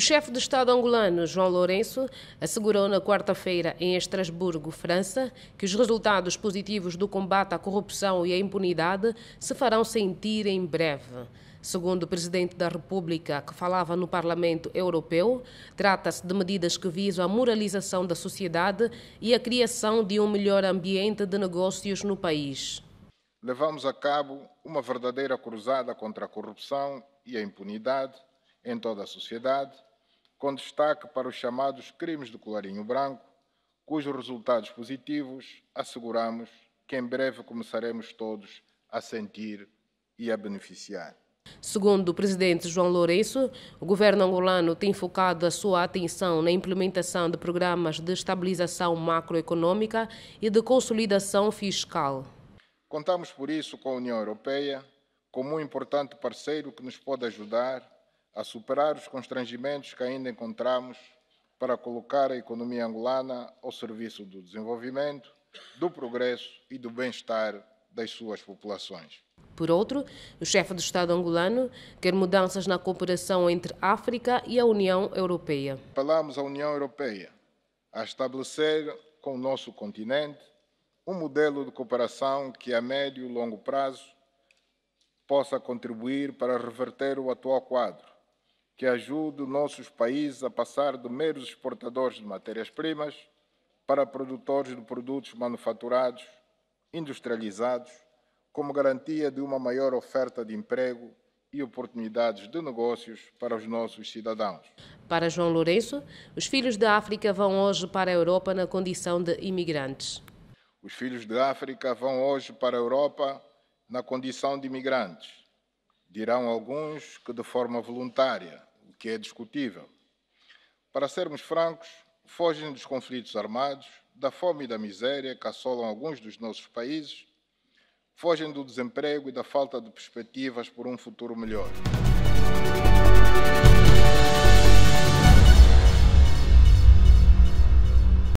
O chefe de Estado angolano, João Lourenço, assegurou na quarta-feira em Estrasburgo, França, que os resultados positivos do combate à corrupção e à impunidade se farão sentir em breve. Segundo o presidente da República, que falava no Parlamento Europeu, trata-se de medidas que visam a moralização da sociedade e a criação de um melhor ambiente de negócios no país. Levamos a cabo uma verdadeira cruzada contra a corrupção e a impunidade em toda a sociedade, com destaque para os chamados crimes do colarinho branco, cujos resultados positivos asseguramos que em breve começaremos todos a sentir e a beneficiar. Segundo o presidente João Lourenço, o governo angolano tem focado a sua atenção na implementação de programas de estabilização macroeconômica e de consolidação fiscal. Contamos por isso com a União Europeia como um importante parceiro que nos pode ajudar a superar os constrangimentos que ainda encontramos para colocar a economia angolana ao serviço do desenvolvimento, do progresso e do bem-estar das suas populações. Por outro, o chefe do Estado angolano quer mudanças na cooperação entre África e a União Europeia. Apelamos à União Europeia a estabelecer com o nosso continente um modelo de cooperação que, a médio e longo prazo, possa contribuir para reverter o atual quadro que ajude nossos países a passar de meros exportadores de matérias-primas para produtores de produtos manufaturados, industrializados, como garantia de uma maior oferta de emprego e oportunidades de negócios para os nossos cidadãos. Para João Lourenço, os filhos da África vão hoje para a Europa na condição de imigrantes. Os filhos da África vão hoje para a Europa na condição de imigrantes. Dirão alguns que de forma voluntária, que é discutível. Para sermos francos, fogem dos conflitos armados, da fome e da miséria que assolam alguns dos nossos países, fogem do desemprego e da falta de perspectivas por um futuro melhor.